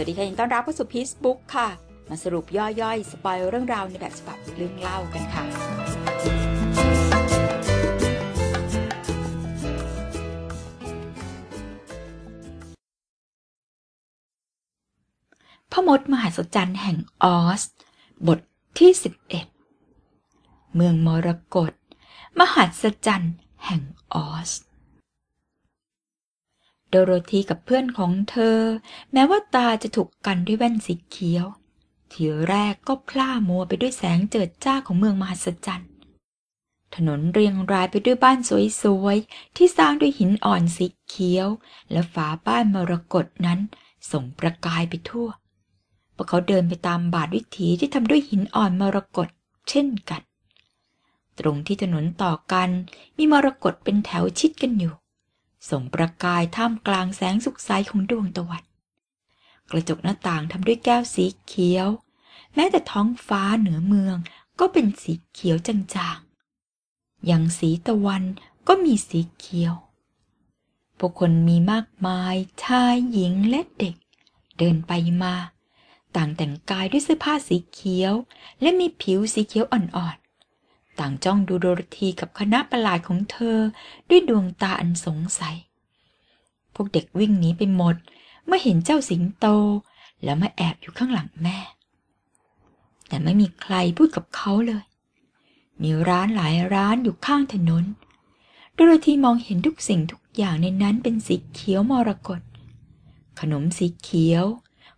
วัสดีค่ะยินต้อนรับเข้าสู่พีซบุ๊กค่ะมาสรุปย่อยๆสปอยเรื่องราวในแบบฉบับเรื่องเล่ากันค่ะพรอมดมหาสจรรย์แห่งออส บทที่ 11 เมืองมรกตมหาสจรรย์แห่งออสโดโรธีกับเพื่อนของเธอ แม้ว่าตาจะถูกกันด้วยแว่นสีเขียวทีแรกก็พล่ามัวไปด้วยแสงเจิดจ้าของเมืองมหัศจรรย์ถนนเรียงรายไปด้วยบ้านสวยๆที่สร้างด้วยหินอ่อนสีเขียว และฝา บ้านมรกตนั้น ส่งประกายไปทั่วพวกเขาเดินไปตามบาทวิถีที่ทำด้วยหินอ่อนมรกตเช่นกันตรงที่ถนนต่อกันมีมรกตเป็นแถวชิดกันอยู่ส่งประกายท่ามกลางแสงสุกใสของดวงตะวัน กระจกหน้าต่างทำด้วยแก้วสีเขียว แม้แต่ท้องฟ้าเหนือเมืองก็เป็นสีเขียวจางๆ อย่างสีตะวันก็มีสีเขียว ผู้คนมีมากมาย ชายหญิงและเด็ก เดินไปมา ต่างแต่งกายด้วยเสื้อผ้าสีเขียว และมีผิวสีเขียวอ่อนต่างจ้องดูโดโรธีกับคณะประหลาดของเธอด้วยดวงตาอันสงสัย พวกเด็กวิ่งหนีไปหมดเมื่อเห็นเจ้าสิงโตแล้วมาแอบอยู่ข้างหลังแม่ แต่ไม่มีใครพูดกับเขาเลย มีร้านหลายร้านอยู่ข้างถนนโดโรธีมองเห็นทุกสิ่งทุกอย่างในนั้นเป็นสีเขียวมรกต ขนมสีเขียว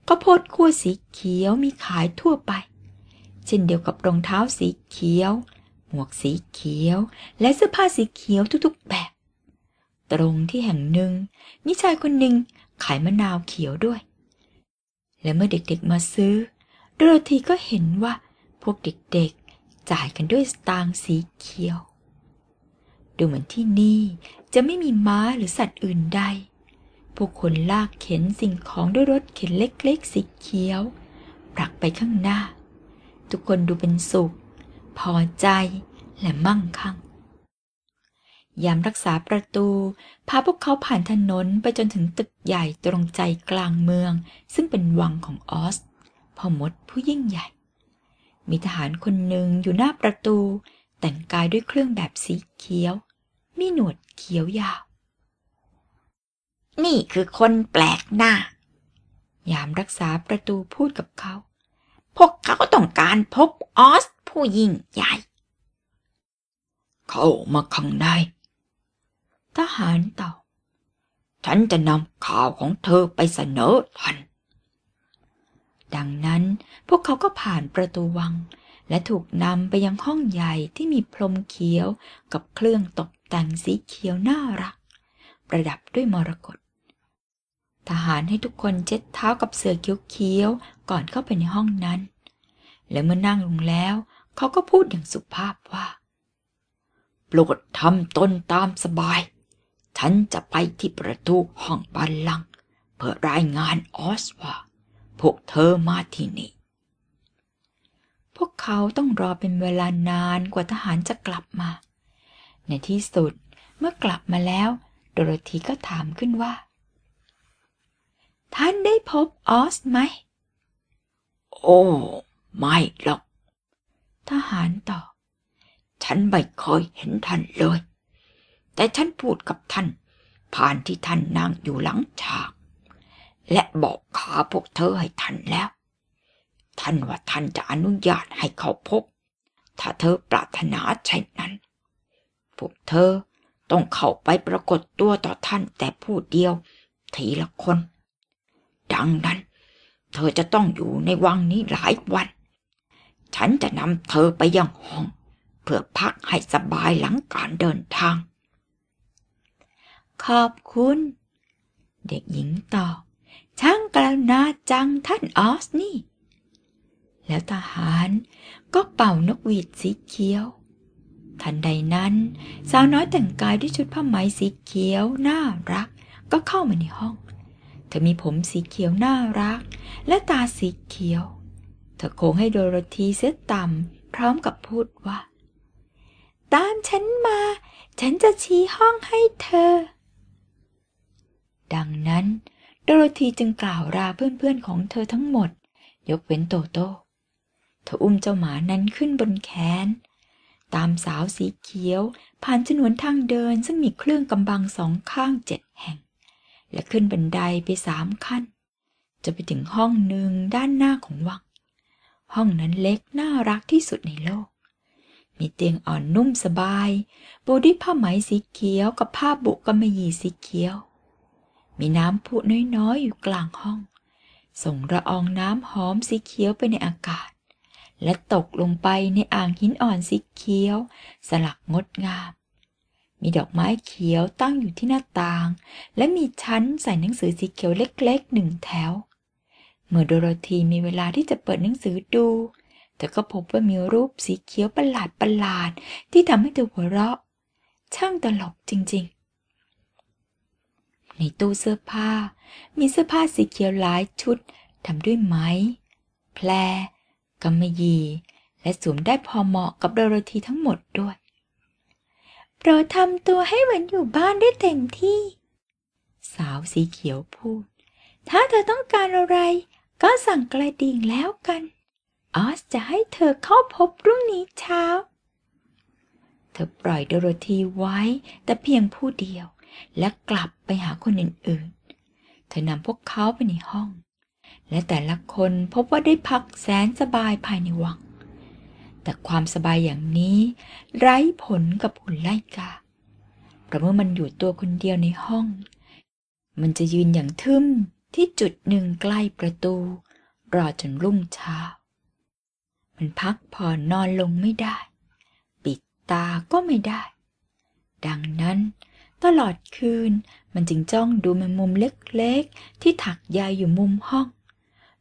ข้าวโพดคั่วสีเขียวมีขายทั่วไป เช่นเดียวกับรองเท้าสีเขียวหมวกสีเขียวและเสื้อผ้าสีเขียวทุก ๆ แบบ ตรงที่แห่งหนึ่งมีชายคนหนึ่งขายมะนาวเขียวด้วย และเมื่อเด็ก ๆมาซื้อ โดโรธีก็เห็นว่าพวกเด็กๆจ่ายกันด้วยสตางสีเขียว ดูเหมือนที่นี่จะไม่มีม้าหรือสัตว์อื่นใดพวกคนลากเข็นสิ่งของด้วยรถ เข็นเล็กๆ สีเขียวผลักไปข้างหน้า ทุกคนดูเป็นสุขพอใจและมั่งคั่ง ยามรักษาประตู พาพวกเขาผ่านถนนไปจนถึงตึกใหญ่ตรงใจกลางเมือง ซึ่งเป็นวังของออสพ่อมดผู้ยิ่งใหญ่ มีทหารคนหนึ่งอยู่หน้าประตู แต่งกายด้วยเครื่องแบบสีเขียว มีหนวดเขียวยาว นี่คือคนแปลกหน้า ยามรักษาประตูพูดกับเขา พวกเขาต้องการพบออสผู้ยิ่งใหญ่ เข้ามาข้างในทหารตอบฉันจะนำข่าวของเธอไปเสนอท่านดังนั้นพวกเขาก็ผ่านประตูวังและถูกนำไปยังห้องใหญ่ที่มีพรมเขียวกับเครื่องตกแต่งสีเขียวน่ารัก ประดับด้วยมรกตทหารให้ทุกคนเช็ดเท้ากับเสื้อเขียวๆก่อนเข้าไปในห้องนั้น และเมื่อนั่งลงแล้วเขาก็พูดอย่างสุภาพว่าโปรดทำตนตามสบาย ฉันจะไปที่ประตูห้องบัลลัง เพื่อรายงานออสว่า พวกเธอมาที่นี่ พวกเขาต้องรอเป็นเวลานานกว่าทหารจะกลับมา ในที่สุดเมื่อกลับมาแล้ว โดโรธีก็ถามขึ้นว่า ท่านได้พบออสไหม โอ้ ไม่หรอกทหารตอบ ฉันไม่เคยเห็นท่านเลย แต่ฉันพูดกับท่าน ผ่านที่ท่านนั่งอยู่หลังฉาก และบอกขาพวกเธอให้ท่านแล้ว ท่านว่าท่านจะอนุญาตให้เขาพบ ถ้าเธอปรารถนาเช่นนั้น พวกเธอต้องเข้าไปปรากฏตัวต่อท่านแต่ผู้เดียวทีละคน ดังนั้น เธอจะต้องอยู่ในวังนี้หลายวันฉันจะนำเธอไปยังห้อง เพื่อพักให้สบายหลังการเดินทาง ขอบคุณ เด็กหญิงตอบช่างกรุณาจังท่านออสนี่ แล้วทหารก็เป่านกหวีดสีเขียว ทันใดนั้น สาวน้อยแต่งกายด้วยชุดผ้าไหมสีเขียวน่ารัก ก็เข้ามาในห้องเธอมีผมสีเขียวน่ารัก และตาสีเขียวธอโค้งให้โดโรธีเสียต่ำพร้อมกับพูดว่า ตามฉันมาฉันจะชี้ห้องให้เธอ ดังนั้น โดโรธีจึงกล่าวลาเพื่อน ๆของเธอทั้งหมด ยกเว้นโตโต้เธออุ้มเจ้าหมานั้นขึ้นบนแขน ตามสาวสีเขียวผ่านฉนวนทางเดินซึ่งมีเครื่องกำบังสองข้างเจ็ดแห่ง และขึ้นบันไดไปสามขั้น จะไปถึงห้องหนึ่งด้านหน้าของวังห้องนั้นเล็กน่ารักที่สุดในโลก มีเตียงอ่อนนุ่มสบายปูด้วยผ้าไหมสีเขียวกับผ้าบุกมะยีสีเขียว มีน้ำพุน้อยๆ อยู่กลางห้อง ส่งระอองน้ำหอมสีเขียวไปในอากาศ และตกลงไปในอ่างหินอ่อนสีเขียว สลักงดงาม มีดอกไม้เขียวตั้งอยู่ที่หน้าต่าง และมีชั้นใส่หนังสือสีเขียวเล็ก ๆ หนึ่งแถวเมื่อโดโรธีมีเวลาที่จะเปิดหนังสือดูแต่ก็พบว่ามีรูปสีเขียวประหลาดประหลาดที่ทำให้เธอหัวเราะ ช่างตลกจริงๆ ในตู้เสื้อผ้า มีเสื้อผ้าสีเขียวหลายชุดทำด้วยไหมแพรกำมะหยี่และสวมได้พอเหมาะกับโดโรธีทั้งหมดด้วยโปรดทำตัวให้เหมือนอยู่บ้านได้เต็มที่ สาวสีเขียวพูด ถ้าเธอต้องการอะไรก็สั่งกระดิ่งแล้วกัน ออสจะให้เธอเข้าพบพรุ่งนี้เช้า เธอปล่อยโดโรธีไว้แต่เพียงผู้เดียว และกลับไปหาคนอื่นๆ เธอนำพวกเขาไปในห้อง และแต่ละคนพบว่าได้พักแสนสบายภายในวัง แต่ความสบายอย่างนี้ไร้ผลกับหุ่นไล่กาเพราะเมื่อมันอยู่ตัวคนเดียวในห้อง มันจะยืนอย่างทึ่มที่จุดหนึ่งใกล้ประตูรอจนรุ่งเช้า มันพักผ่อนนอนลงไม่ได้ ปิดตาก็ไม่ได้ ดังนั้นตลอดคืนมันจึงจ้องดูแมงมุมเล็กๆ ที่ถักยายอยู่มุมห้อง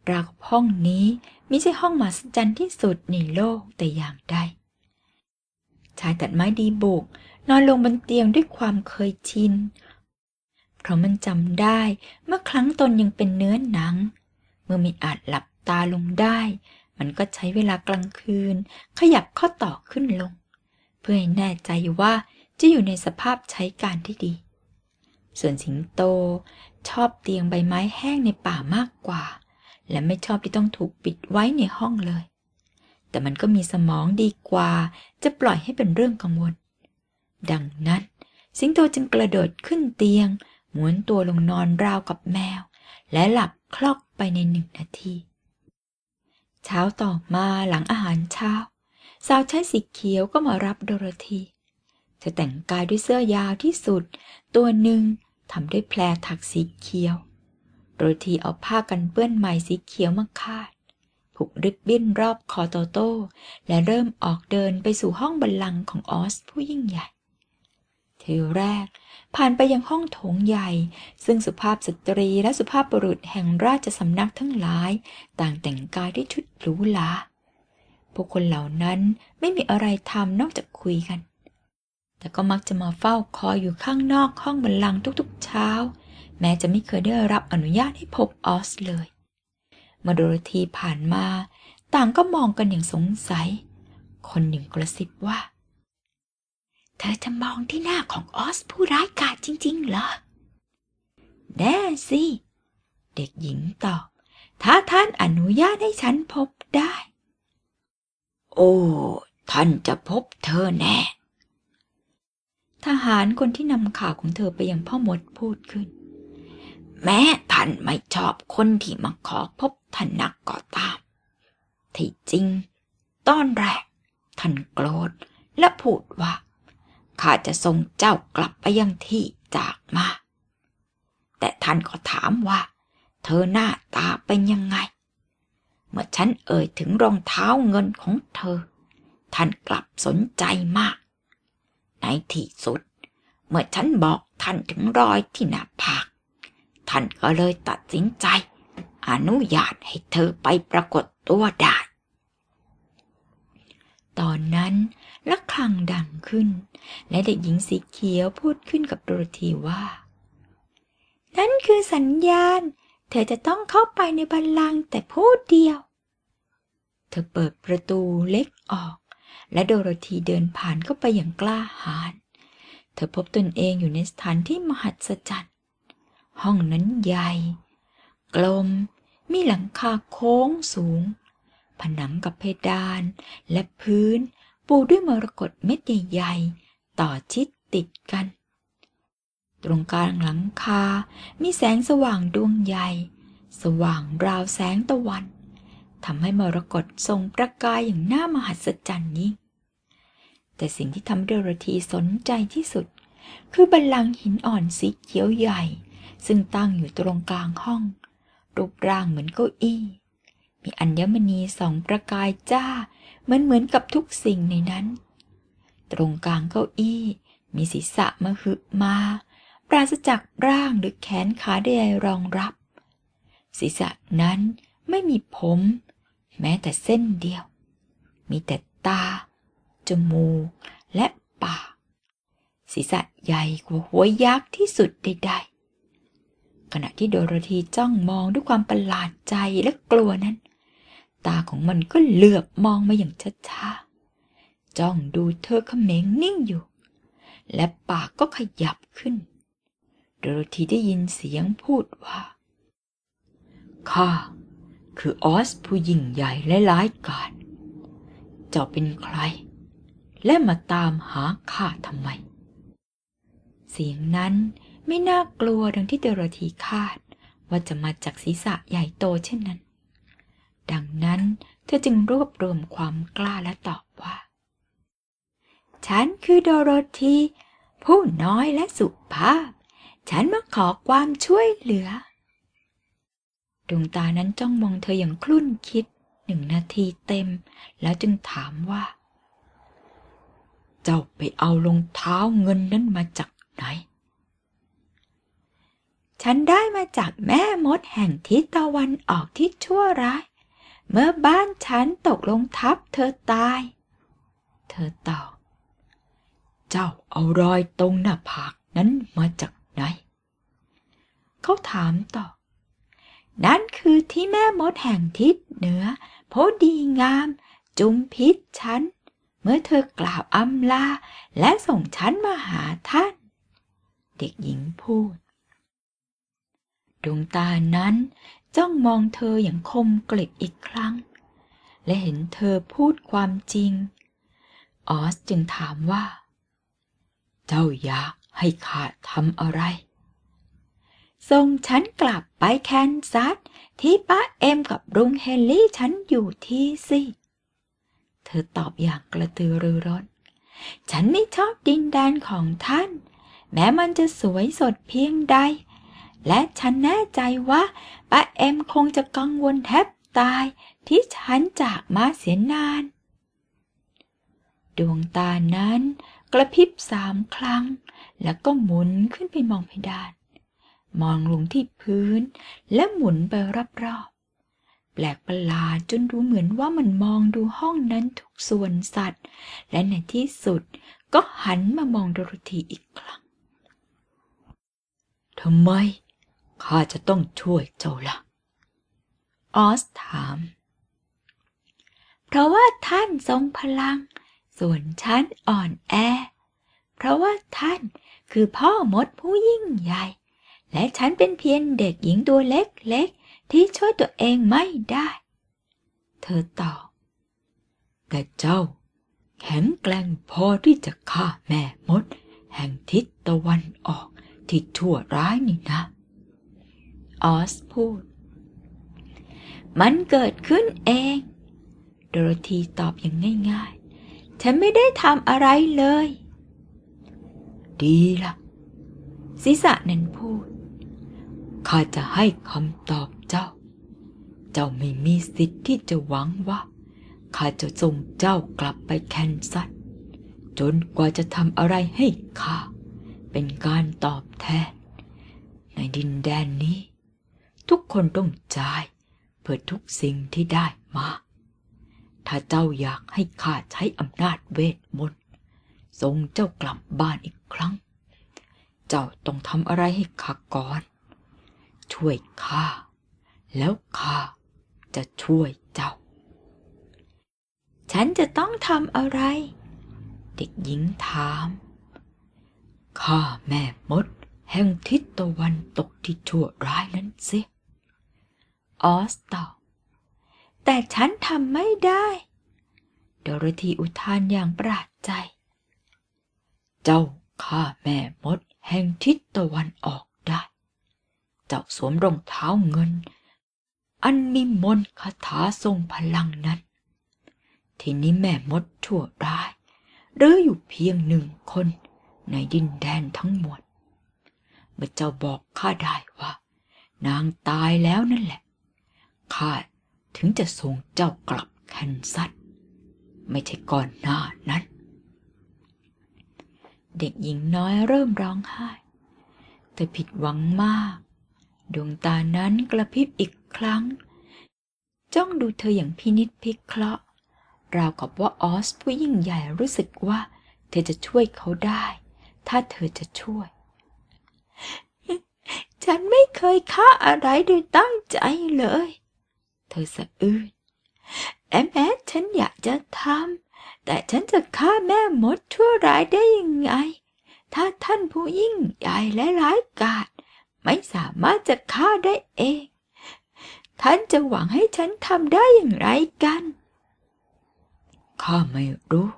ราวกับห้องนี้มิใช่ห้องมหัศจรรย์ที่สุดในโลกแต่อย่างใดชายตัดไม้ดีบุกนอนลงบนเตียงด้วยความเคยชินเพราะมันจำได้เมื่อครั้งตนยังเป็นเนื้อหนัง เมื่อไม่อาจหลับตาลงได้ มันก็ใช้เวลากลางคืน ขยับข้อต่อขึ้นลง เพื่อให้แน่ใจว่าจะอยู่ในสภาพใช้การที่ดี ส่วนสิงโตชอบเตียงใบไม้แห้งในป่ามากกว่า และไม่ชอบที่ต้องถูกปิดไว้ในห้องเลย แต่มันก็มีสมองดีกว่า จะปล่อยให้เป็นเรื่องกังวล ดังนั้น สิงโตจึงกระโดดขึ้นเตียงหมุนตัวลงนอนราวกับแมว และหลับคลอกไปในหนึ่งนาที เช้าต่อมาหลังอาหารเช้าสาวใช้สีเขียวก็มารับโดโรธีเธอแต่งกายด้วยเสื้อยาวที่สุด ตัวหนึ่งทำด้วยแพรถักสีเขียว โดโรธีเอาผ้ากันเปื้อนไหมสีเขียวมาคาด ผูกริบบิ้นรอบคอโตโต้และเริ่มออกเดินไปสู่ห้องบัลลังก์ของออส ผู้ยิ่งใหญ่ทีแรก ผ่านไปยังห้องโถงใหญ่ ซึ่งสุภาพสตรีและสุภาพบุรุษแห่งราชสำนักทั้งหลาย ต่างแต่งกายด้วยชุดหรูหราพวกคนเหล่านั้นไม่มีอะไรทำนอกจากคุยกัน แต่ก็มักจะมาเฝ้าคอยอยู่ข้างนอกห้องบันลังทุกๆ เช้า แม้จะไม่เคยได้รับอนุญาตให้พบออสเลยมาโดโรธีผ่านมาต่างก็มองกันอย่างสงสัย คนหนึ่งกระซิบว่าเธอจะมองที่หน้าของออส ผู้ร้ายกาจจริง ๆ เหรอ แน่สิ เด็กหญิงตอบ ถ้าท่านอนุญาตให้ฉันพบได้ โอ้ ท่านจะพบเธอแน่ ทหารคนที่นำข่าวของเธอไปยังพ่อหมดพูดขึ้น แม้ท่านไม่ชอบคนที่มาขอพบท่านนักก็ตาม ที่จริง ตอนแรก ท่านโกรธและพูดว่าข้าจะส่งเจ้ากลับไปยังที่จากมา แต่ท่านก็ถามว่า เธอหน้าตาเป็นยังไง เมื่อฉันเอ่ยถึงรองเท้าเงินของเธอ ท่านกลับสนใจมาก ในที่สุด เมื่อฉันบอกท่านถึงรอยที่หน้าผาก ท่านก็เลยตัดสินใจ อนุญาตให้เธอไปปรากฏตัวได้ตอนนั้นระฆังดังขึ้น และเด็กหญิงสีเขียวพูดขึ้นกับโดโรธีว่า นั่นคือสัญญาณ เธอจะต้องเข้าไปในบัลลัง แต่ผู้เดียว เธอเปิดประตูเล็กออก และโดโรธีเดินผ่านเข้าไปอย่างกล้าหาญเธอพบตนเองอยู่ในสถานที่มหัศจรรย์ห้องนั้นใหญ่ กลมมีหลังคาโค้งสูงผนังกับเพดาน และพื้นปูด้วยมรกตเม็ดใหญ่ ๆ ต่อชิดติดกัน ตรงกลางหลังคา มีแสงสว่างดวงใหญ่ สว่างราวแสงตะวันทำให้มรกตทรงประกายอย่างน่ามหัศจรรย์ยิ่งแต่สิ่งที่ทำเดรธีสนใจที่สุด คือบันลังหินอ่อนสีเขียวใหญ่ ซึ่งตั้งอยู่ตรงกลางห้อง รูปร่างเหมือนเก้าอี้มีอัญมณีสองประกายจ้า เหมือนเหมือนกับทุกสิ่งในนั้น ตรงกลางเก้าอี้ มีศีรษะมหึมา ปราศจากร่างหรือแขนขาใดรองรับ ศีรษะนั้นไม่มีผม แม้แต่เส้นเดียว มีแต่ตา จมูก และปาก ศีรษะใหญ่กว่าหัวยักษ์ที่สุดใดๆ ขณะที่โดโรธีจ้องมองด้วยความประหลาดใจและกลัวนั้นตาของมันก็เหลือบมองมาอย่างช้าๆ จ้องดูเธอเขม็งนิ่งอยู่ และปากก็ขยับขึ้น โดโรธีได้ยินเสียงพูดว่า ข้าคือออสผู้ยิ่งใหญ่และร้ายกาจเจ้าเป็นใคร และมาตามหาข้าทำไม เสียงนั้นไม่น่ากลัวดังที่เดโรธีคาด ว่าจะมาจากศีรษะใหญ่โตเช่นนั้นดังนั้นเธอจึงรวบรวมความกล้าและตอบว่า ฉันคือโดโรธี ผู้น้อยและสุภาพ ฉันมาขอความช่วยเหลือ ดวงตานั้นจ้องมองเธออย่างคลุ่นคิดหนึ่งนาทีเต็ม แล้วจึงถามว่า เจ้าไปเอารองเท้าเงินนั้นมาจากไหน ฉันได้มาจากแม่มดแห่งทิศตะวันออกที่ชั่วร้ายเมื่อบ้านฉันตกลงทับเธอตาย เธอตอบ เจ้าเอารอยตรงหน้าผากนั้นมาจากไหน เขาถามต่อ นั่นคือที่แม่มดแห่งทิศเหนือ โพดีงาม จุมพิษฉันเมื่อเธอกล่าวอำลา และส่งฉันมาหาท่าน เด็กหญิงพูดดวงตานั้นจ้องมองเธออย่างคมกริบอีกครั้ง และเห็นเธอพูดความจริง ออสจึงถามว่า เจ้าอยากให้ข้าทำอะไร ส่งฉันกลับไปแคนซัสที่ป้าเอ็มกับรุงเฮนลี่ฉันอยู่ที่สิ เธอตอบอย่างกระตือรือร้นฉันไม่ชอบดินแดนของท่าน แม้มันจะสวยสดเพียงใดและฉันแน่ใจว่าป้าเอ็มคงจะกังวลแทบตายที่ฉันจากมาเสียนาน ดวงตานั้น กระพริบสามครั้ง แล้วก็หมุนขึ้นไปมองเพดาน มองลงที่พื้น และหมุนไปรอบๆแปลกประหลาดจนดูเหมือนว่ามันมองดูห้องนั้นทุกส่วนสัตว์ และในที่สุดก็หันมามองดรธีอีกครั้งทำไมข้าจะต้องช่วยเจ้าละออสถาม เพราะว่าท่านทรงพลัง ส่วนฉันอ่อนแอ เพราะว่าท่านคือพ่อมดผู้ยิ่งใหญ่ และฉันเป็นเพียงเด็กหญิงตัวเล็กๆ ที่ช่วยตัวเองไม่ได้ เธอตอบแต่เจ้า แข็งแกร่งพอที่จะฆ่าแม่มด แห่งทิศตะวันออกที่ชั่วร้ายนี่นะออสพูด มันเกิดขึ้นเอง โดโรธีตอบอย่างง่ายๆ ฉันไม่ได้ทำอะไรเลย ดีละ่ะศีรษะนั้นพูด ข้าจะให้คำตอบเจ้า เจ้าไม่มีสิทธิ์ที่จะหวังว่า ข้าจะส่งเจ้ากลับไปแคนซัสจนกว่าจะทำอะไรให้ข้า เป็นการตอบแทน ในดินแดนนี้ทุกคนต้องจ่ายเพื่อทุกสิ่งที่ได้มา ถ้าเจ้าอยากให้ข้าใช้อำนาจเวทมนต์ทรงเจ้ากลับบ้านอีกครั้ง เจ้าต้องทำอะไรให้ข้าก่อน ช่วยข้าแล้วข้าจะช่วยเจ้า ฉันจะต้องทำอะไร เด็กหญิงถาม ข้าแม่มดแห่งทิศตะวันตกที่ชั่วร้ายนั้นสิออสตอบแต่ฉันทำไม่ได้ โดรธีอุทานอย่างประหลาดใจ เจ้าฆ่าแม่มดแห่งทิศตะวันออกได้ เจ้าสวมรองเท้าเงิน อันมีมนคาถาทรงพลังนั้น ทีนี้แม่มดชั่วร้ายหรืออยู่เพียงหนึ่งคนในดินแดนทั้งหมด เมื่อเจ้าบอกข้าได้ว่า นางตายแล้วนั่นแหละข้าถึงจะส่งเจ้ากลับแคนซัสไม่ใช่ก่อนหน้านั้น เด็กหญิงน้อยเริ่มร้องไห้ แต่ผิดหวังมาก ดวงตานั้นกระพริบอีกครั้ง จ้องดูเธออย่างพินิษพิเคราะห์ราวกับว่าออสผู้ยิ่งใหญ่รู้สึกว่า เธอจะช่วยเขาได้ ถ้าเธอจะช่วย ฉันไม่เคยฆ่าอะไรโดยตั้งใจเลยเธอสะอื้นแอมแมดฉันอยากจะทำ แต่ฉันจะฆ่าแม่มดชั่วร้ายได้ยังไง ถ้าท่านผู้ยิ่งใหญ่และร้ายกาจไม่สามารถ จะฆ่าได้เอง ท่าน จะหวังให้ฉันทำได้ อย่างไร กัน ข้า ไม่รู้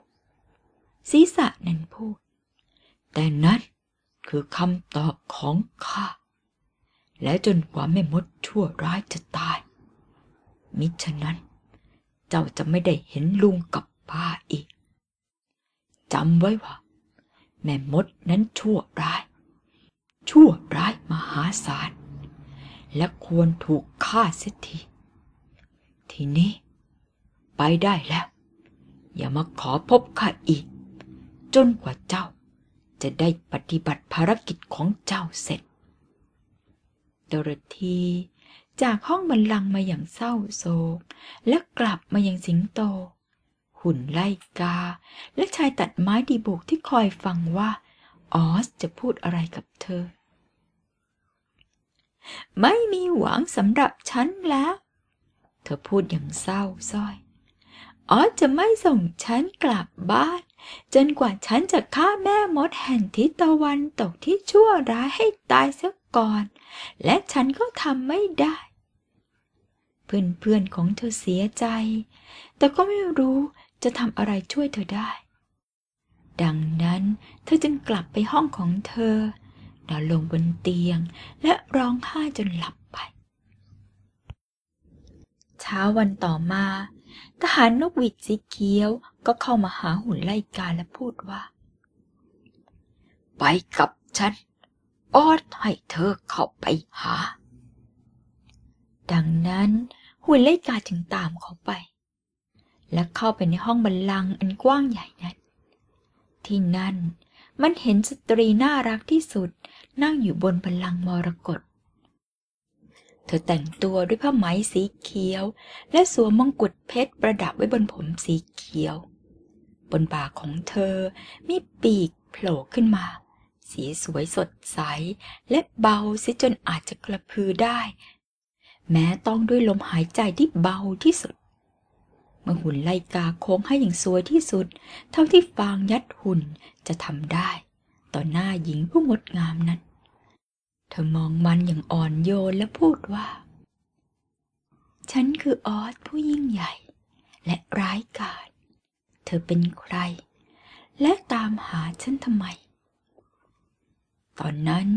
ศีรษะนั้นพูด แต่นั่นคือคำตอบของ ข้า และจนกว่าแม่มดชั่วร้ายจะตายมิฉะนั้น เจ้าจะไม่ได้เห็นลุงกับป้าอีก จำไว้ว่า แม่มดนั้นชั่วร้าย ชั่วร้ายมหาศาล และควรถูกฆ่าเสียที ทีนี้ ไปได้แล้ว อย่ามาขอพบข้าอีก จนกว่าเจ้าจะได้ปฏิบัติภารกิจของเจ้าเสร็จ โดรธีจากห้องบรรลังมาอย่างเศร้าโศกและกลับมาอย่างสิงโต หุ่นไล่กา และชายตัดไม้ดีบุกที่คอยฟังว่า ออส จะพูดอะไรกับเธอ ไม่มีหวังสำหรับฉันแล้ว เธอพูดอย่างเศร้าส้อย ออสจะไม่ส่งฉันกลับบ้านจนกว่าฉันจะฆ่าแม่มดแห่งทิศตะวันตกที่ชั่วร้ายให้ตายสียก่อนและฉันก็ทำไม่ได้ เพื่อนเพื่อนของเธอเสียใจ แต่ก็ไม่รู้จะทำอะไรช่วยเธอได้ ดังนั้นเธอจึงกลับไปห้องของเธอนอนลงบนเตียงและร้องไห้จนหลับไป เช้าวันต่อมา ทหารนกหวีดสีเขียวก็เข้ามาหาหุ่นไล่กาและพูดว่า ไปกับฉันอ้อนให้เธอเข้าไปหา ดังนั้นหุ่นเล่กาจึงตามเขาไป และเข้าไปในห้องบรรลังอันกว้างใหญ่นั้น ที่นั่นมันเห็นสตรีน่ารักที่สุดนั่งอยู่บนบรรลังมรกต เธอแต่งตัวด้วยผ้าไหมสีเขียว และสวมมงกุฎเพชรประดับไว้บนผมสีเขียว บนบ่าของเธอมีปีกโผล่ขึ้นมาสีสวยสดใสและเบาซสจนอาจจะกระพือได้ แม้ต้องด้วยลมหายใจที่เบาที่สุดเมื่อหุ่นไลกาโค้งให้อย่างสวยที่สุด เท่าที่ฟางยัดหุ่นจะทำได้ ต่อหน้าหญิงผู้งดงามนั้น เธอมองมันอย่างอ่อนโยนและพูดว่า ฉันคือออสผู้ยิ่งใหญ่ และร้ายกาจเธอเป็นใคร และตามหาฉันทำไมตอนนั้น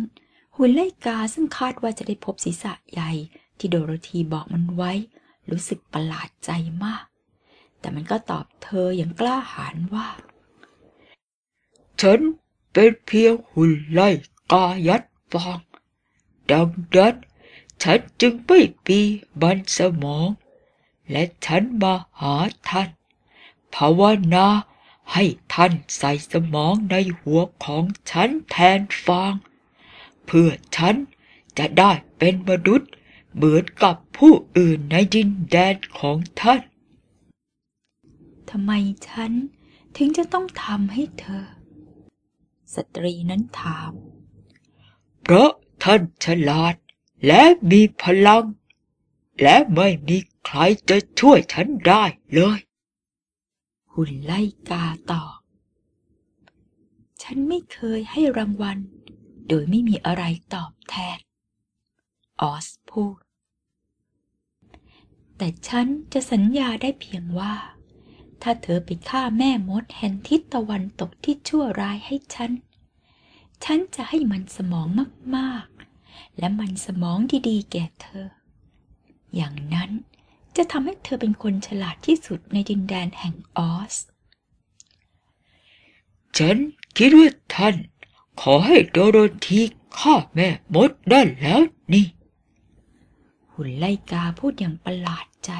หุ่นไล่กาซึ่งคาดว่าจะได้พบศีรษะใหญ่ที่โดโรธีบอกมันไว้ รู้สึกประหลาดใจมาก แต่มันก็ตอบเธออย่างกล้าหาญว่า ฉันเป็นเพียงหุ่นไล่กายัดฟองดังนั้นฉันจึงไม่ปีบันสมอง และฉันมาหาท่านภาวนาให้ท่านใส่สมองในหัวของฉันแทนฟาง เพื่อฉันจะได้เป็นมนุษย์เหมือนกับผู้อื่นในดินแดนของท่าน ทำไมฉันถึงจะต้องทำให้เธอ สตรีนั้นถาม เพราะท่านฉลาดและมีพลัง และไม่มีใครจะช่วยฉันได้เลยหุ่นไล่กาตอบ ฉันไม่เคยให้รางวัลโดยไม่มีอะไรตอบแทน ออสพูด แต่ฉันจะสัญญาได้เพียงว่า ถ้าเธอไปฆ่าแม่มดแห่งทิศตะวันตกที่ชั่วร้ายให้ฉัน ฉันจะให้มันสมองมาก ๆ และมันสมองดีๆแก่เธอ อย่างนั้นจะทำให้เธอเป็นคนฉลาดที่สุดในดินแดนแห่งออส ฉันคิดว่าท่านขอให้โดโรธีฆ่าแม่มดได้แล้วนี่ หุ่นไลกาพูดอย่างประหลาดใจ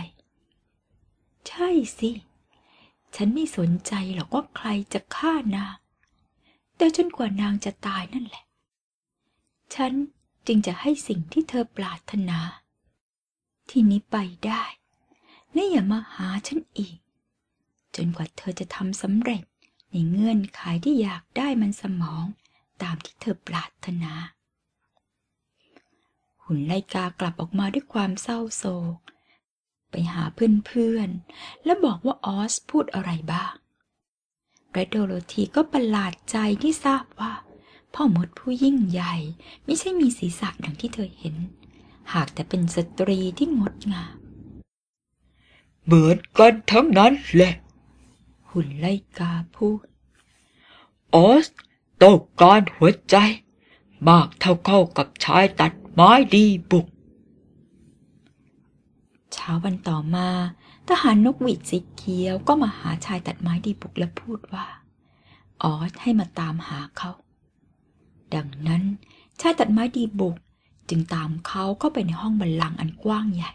ใช่สิ ฉันไม่สนใจหรอกว่าใครจะฆ่านาง แต่จนกว่านางจะตายนั่นแหละ ฉันจึงจะให้สิ่งที่เธอปรารถนา ที่นี้ไปได้และอย่ามาหาฉันอีก จนกว่าเธอจะทำสำเร็จในเงื่อนไขที่อยากได้มันสมองตามที่เธอปรารถนา หุ่นไลกากลับออกมาด้วยความเศร้าโศกไปหาเพื่อนๆ และบอกว่าออสพูดอะไรบ้างแรดโดโรธีก็ประหลาดใจที่ทราบว่า พ่อมดผู้ยิ่งใหญ่ไม่ใช่มีศีรษะดังที่เธอเห็น หากแต่เป็นสตรีที่งดงามเหมือนกันทั้งนั้นแหละหุ่นไลกาพูดออสต้องการหัวใจมากเท่าเข้ากับชายตัดไม้ดีบุกเช้าวันต่อมา ทหารนกหวีดสีเขียวก็มาหาชายตัดไม้ดีบุกและพูดว่าออสให้มาตามหาเขา ดังนั้นชายตัดไม้ดีบุกจึงตามเขาเข้าไปในห้องบัลลังก์อันกว้างใหญ่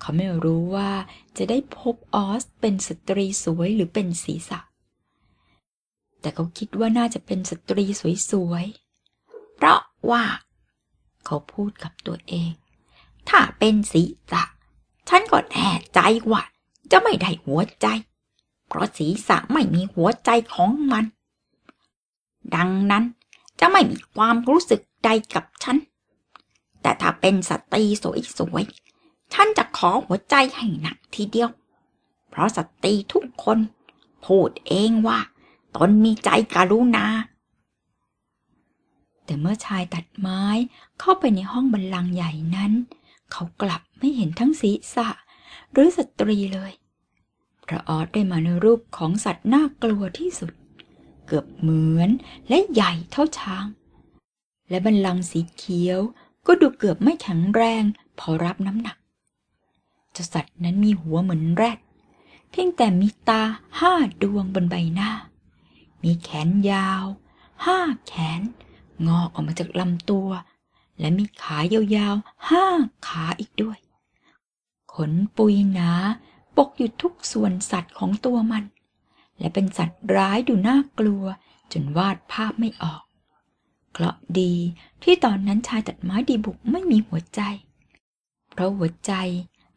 เขาไม่รู้ว่าจะได้พบออสเป็นสตรีสวยหรือเป็นศีรษะ แต่เขาคิดว่าน่าจะเป็นสตรีสวยๆ เพราะว่า เขาพูดกับตัวเอง ถ้าเป็นศีรษะฉันก็แน่ใจว่า จะไม่ได้หัวใจ เพราะศีรษะไม่มีหัวใจของมัน ดังนั้นจะไม่มีความรู้สึกใดกับฉัน แต่ถ้าเป็นสตรีสวยๆฉันจะขอหัวใจให้หนักทีเดียว เพราะสตรีทุกคน พูดเองว่าตนมีใจกรุณา แต่เมื่อชายตัดไม้เข้าไปในห้องบันลังใหญ่นั้น เขากลับไม่เห็นทั้งศีรษะหรือสตรีเลยพระออสได้มาในรูปของสัตว์น่ากลัวที่สุด เกือบเหมือนและใหญ่เท่าช้าง และบันลังสีเขียว ก็ดูเกือบไม่แข็งแรง พอรับน้ำหนักจสัตว์นั้นมีหัวเหมือนแรดเพียงแต่มี ตาห้าดวงบนใบหน้า มีแขนยาว ห้าแขน งอก ออกมาจากลำตัว และมีขายาวๆห้าขาอีกด้วย ขนปุยหนา ปก อยู่ทุกส่วนสัตว์ของตัวมัน และเป็นสัตว์ร้ายดูน่ากลัวจนวาดภาพไม่ออก เคราะดีที่ตอนนั้นชายตัดไม้ดีบุกไม่มีหัวใจ เพราะหัวใจ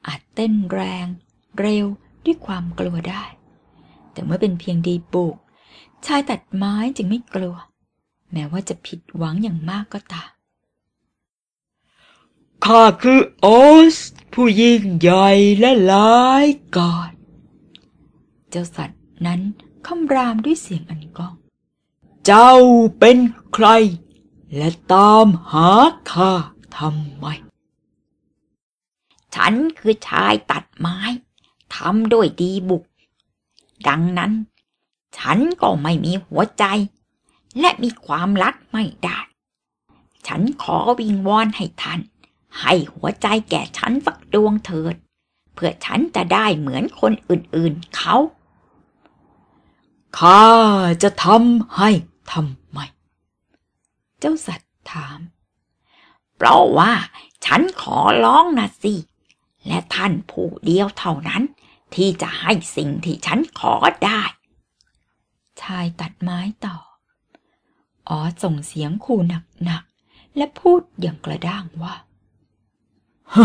อาจเต้นแรง เร็วด้วยความกลัวได้ แต่เมื่อเป็นเพียงดีบุกชายตัดไม้จึงไม่กลัว แม้ว่าจะผิดหวังอย่างมากก็ตามข้าคือโอส ผู้ยิ่งใหญ่และร้ายกาจเจ้าสัตว์นั้นคำรามด้วยเสียงอันก้อง เจ้าเป็นใคร และตามหาข้าทำไมฉันคือชายตัดไม้ทำด้วยดีบุก ดังนั้น ฉันก็ไม่มีหัวใจ และมีความรักไม่ได้ฉันขอวิงวอนให้ท่านให้หัวใจแก่ฉันฝักดวงเถิด เพื่อฉันจะได้เหมือนคนอื่นๆเขาข้าจะทำให้ทำไมเจ้าสัตว์ถาม เพราะว่าฉันขอร้องนะสิและท่านผู้เดียวเท่านั้น ที่จะให้สิ่งที่ฉันขอได้ ชายตัดไม้ต่ออ๋อส่งเสียงขู่หนักๆ และพูดอย่างกระด้างว่าฮ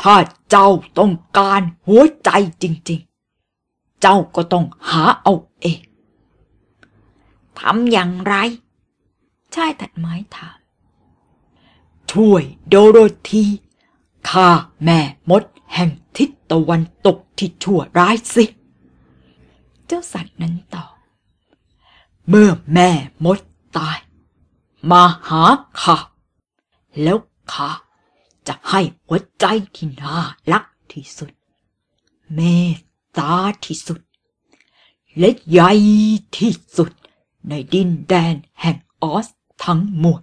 ถ้าเจ้าต้องการหัวใจจริงๆ เจ้าก็ต้องหาเอาเอง ทำอย่างไร ชายตัดไม้ถาม ช่วยโดโรธีข้าแม่มดแห่งทิศตะวันตกที่ชั่วร้ายสิ เจ้าสัตว์นั้นตอบเมื่อแม่มดตาย มาหาข้าแล้วข้าจะให้หัวใจที่น่ารักที่สุด เมตตาที่สุด และใหญ่ที่สุด ในดินแดนแห่งออสทั้งหมด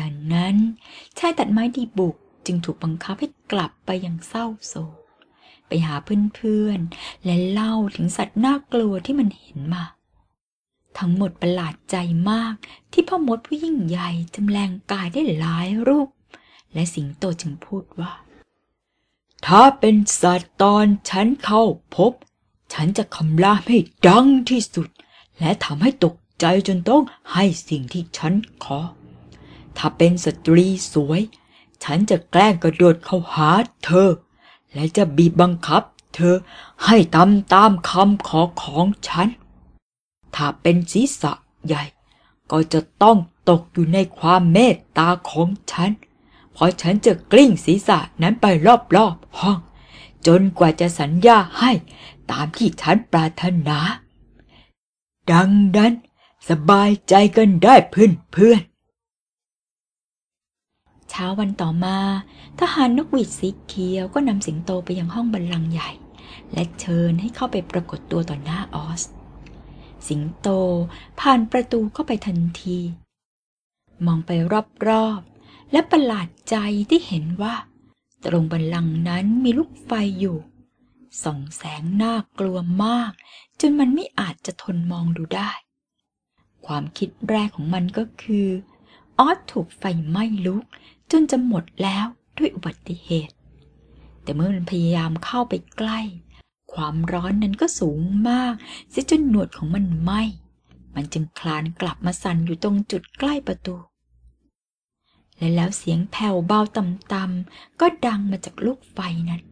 ดังนั้นชายตัดไม้ดีบุกจึงถูกบังคับให้กลับไปยังเศร้าโศกไปหาเพื่อนๆและเล่าถึงสัตว์น่ากลัวที่มันเห็นมา ทั้งหมดประหลาดใจมากที่พ่อมดผู้ยิ่งใหญ่จำแรงกายได้หลายรูป และสิงโตจึงพูดว่า ถ้าเป็นสัตว์ตอนฉันเข้าพบ ฉันจะคำรามให้ดังที่สุด และทำให้ตกใจจนต้องให้สิ่งที่ฉันขอถ้าเป็นสตรีสวย ฉันจะแกล้งกระโดดเข้าหาเธอ และจะบีบบังคับเธอให้ทำตามคำขอของฉัน ถ้าเป็นศีรษะใหญ่ ก็จะต้องตกอยู่ในความเมตตาของฉัน เพราะฉันจะกลิ้งศีรษะนั้นไปรอบๆห้อง จนกว่าจะสัญญาให้ตามที่ฉันปรารถนา ดังนั้นสบายใจกันได้เพื่อนช้าวันต่อมา ทหารนกหวีดสีเขียวก็นำสิงโตไปยังห้องบรรลังใหญ่ และเชิญให้เข้าไปปรากฏตัวต่อหน้าออส สิงโตผ่านประตูเข้าไปทันที มองไปรอบๆและประหลาดใจที่เห็นว่า ตรงบัรลังนั้นมีลูกไฟอยู่ ส่องแสงน่ากลัวมาก จนมันไม่อาจจะทนมองดูได้ ความคิดแรกของมันก็คือ ออสถูกไฟไหม้ลุกจนจะหมดแล้วด้วยอุบัติเหตุ แต่เมื่อมันพยายามเข้าไปใกล้ ความร้อนนั้นก็สูงมากเสียจนหนวดของมันไหมมันจึงคลานกลับมาสั่นอยู่ตรงจุดใกล้ประตู และแล้วเสียงแผ่วเบาต่ำๆก็ดังมาจากลูกไฟนั้น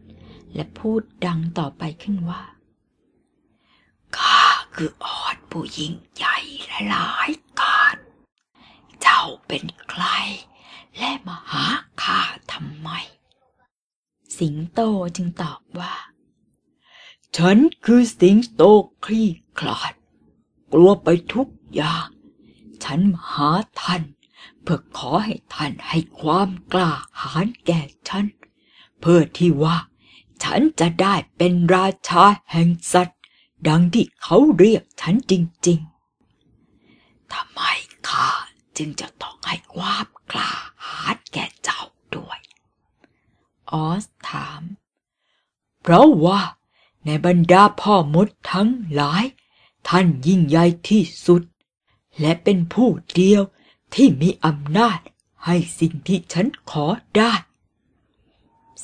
และพูดดังต่อไปขึ้นว่า ข้าคือออดผู้หญิงใหญ่และหลายกาดเจ้าเป็นใครและมาหาข้าทำไม สิงโตจึงตอบว่า ฉันคือสิงโตคลี่คลาด กลัวไปทุกอย่าง ฉันมาหาท่าน เพื่อขอให้ท่านให้ความกล้าหาญแก่ฉัน เพื่อที่ว่า ฉันจะได้เป็นราชาแห่งสัตว์ ดังที่เขาเรียกฉันจริงๆ ทำไมข้าจึงจะต้องให้ความกล้าหาญแก่เจ้าด้วย ออสถาม เพราะว่าในบรรดาพ่อมดทั้งหลาย ท่านยิ่งใหญ่ที่สุด และเป็นผู้เดียวที่มีอำนาจให้สิ่งที่ฉันขอได้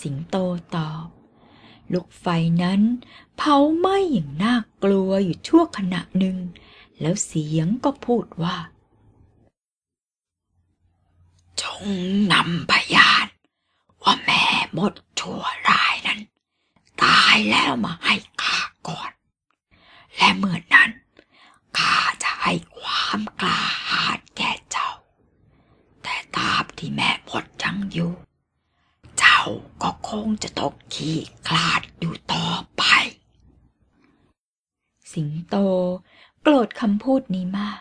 สิงโตตอบลูกไฟนั้น เผาไหม้อย่างน่ากลัวอยู่ชั่วขณะหนึ่ง แล้วเสียงก็พูดว่าจงนำพยานว่าแม่มดชั่วร้ายนั้น ตายแล้วมาให้ข้าก่อน และเมื่อนั้น ข้าจะให้ความกล้าหาญแก่เจ้า แต่ตาบที่แม่มดยังอยู่ เจ้าก็คงจะตกขี้คลาดอยู่ต่อไป สิงโตโกรธคำพูดนี้มาก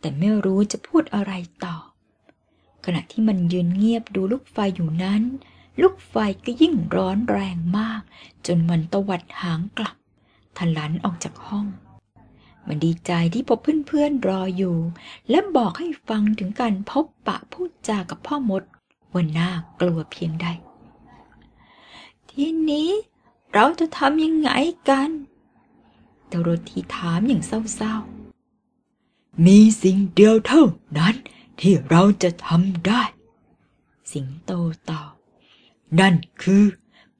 แต่ไม่รู้จะพูดอะไรต่อขณะที่มันยืนเงียบดูลูกไฟอยู่นั้น ลูกไฟก็ยิ่งร้อนแรงมาก จนมันตวัดหางกลับทะลันออกจากห้อง มันดีใจที่พบเพื่อนๆรออยู่ และบอกให้ฟังถึงการพบปะพูดจากับพ่อมดวนหน่ากลัวเพียงใด ทีนี้เราจะทำยังไงกันดโรธีถามอย่างเศร้าๆ มีสิ่งเดียวเท่านั้นที่เราจะทำได้ สิงโตตอบ นั่นคือ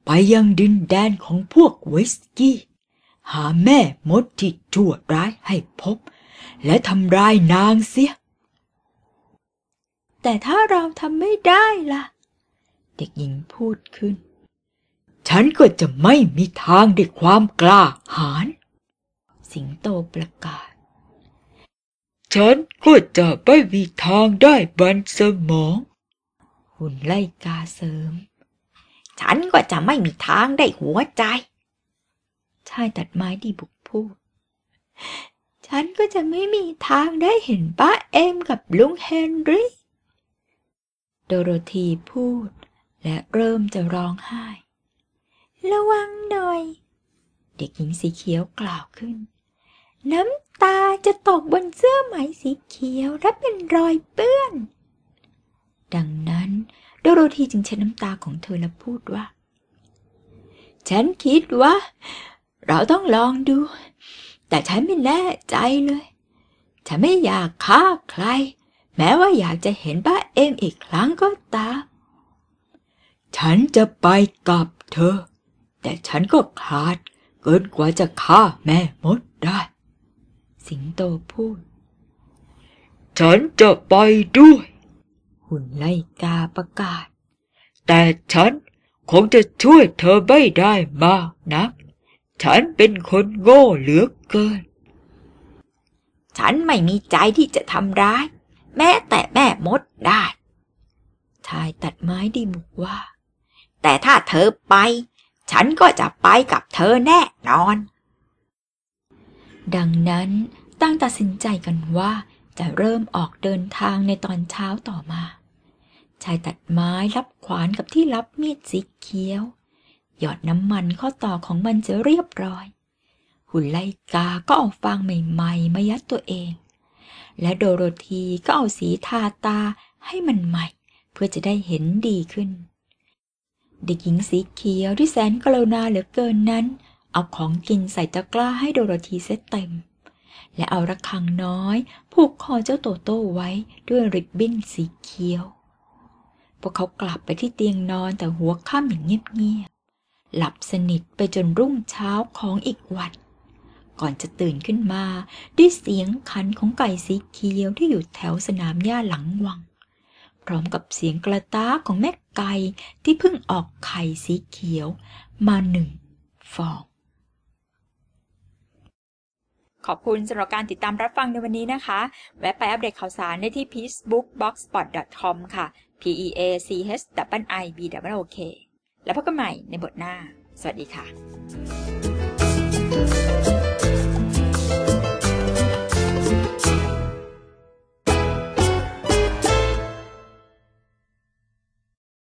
ไปยังดินแดนของพวกวิสกี้ หาแม่มดที่ชั่วร้ายให้พบ และทำร้ายนางเสีย แต่ถ้าเราทำไม่ได้ล่ะ เด็กหญิงพูดขึ้น ฉันก็จะไม่มีทางด้วยความกล้าหาญสิงโตประกาศฉันก็จะไม่มีทางได้บันสมอง หุ่นไล่กาเสริม ฉันก็จะไม่มีทางได้หัวใจ ชาย ตัดไม้ดีบุกพูด ฉันก็จะไม่มีทางได้เห็นป้าเอมกับลุงเฮนรี่โดโรธีพูด และเริ่มจะร้องไห้ ระวังหน่อย เด็กหญิงสีเขียวกล่าวขึ้น น้ำตาจะตกบนเสื้อไหมสีเขียวและเป็นรอยเปื้อน ดังนั้นโดโรธีจึงเช็ดน้ำตาของเธอและพูดว่า ฉันคิดว่า เราต้องลองดู แต่ฉันไม่แน่ใจเลย ฉันไม่อยากฆ่าใคร แม้ว่าอยากจะเห็นป้าเอมอีกครั้งก็ตามฉันจะไปกับเธอ แต่ฉันก็ขาด เกินกว่าจะฆ่าแม่มดได้สิงโตพูด ฉันจะไปด้วย หุ่นไล่กาประกาศ แต่ฉันคงจะช่วยเธอไม่ได้มากนะักฉันเป็นคนโง่เหลือเกิน ฉันไม่มีใจที่จะทำร้าย แม้แต่แม่มดได้ ชายตัดไม้ดีบุกว่า แต่ถ้าเธอไป ฉันก็จะไปกับเธอแน่นอนดังนั้นตั้งตัดสินใจกันว่าจะเริ่มออกเดินทางในตอนเช้าต่อมา ชายตัดไม้รับขวานกับที่รับมีดสีเขียว หยอดน้ำมันข้อต่อของมันจะเรียบร้อย หุ่นไลกาก็เอาฟางใหม่ๆมายัดตัวเอง และโดโรธีก็เอาสีทาตาให้มันใหม่ เพื่อจะได้เห็นดีขึ้นเด็กหญิงสีเขียวที่แสนกรุณาเหลือเกินนั้นเอาของกินใส่ตะกร้าให้โดโรธีเซตเต็ม และเอาระฆังน้อย ผูกคอเจ้าโตโต้ไว้ด้วยริบบิ้นสีเขียว พวกเขากลับไปที่เตียงนอนแต่หัวค่ำอย่างเงียบ ๆ หลับสนิทไปจนรุ่งเช้าของอีกวัน ก่อนจะตื่นขึ้นมาด้วยเสียงคันของไก่สีเขียวที่อยู่แถวสนามหญ้าหลังวัง พร้อมกับเสียงกระตาของแม่ไก่ที่เพิ่งออกไข่สีเขียวมาหนึ่งฟองขอบคุณสำหรับการติดตามรับฟังในวันนี้นะคะ แวะไปอัปเดตข่าวสารได้ที่ peacebookblogspot.com ค่ะ p e a c h i b w o k แล้วพบกันใหม่ในบทหน้า สวัสดีค่ะ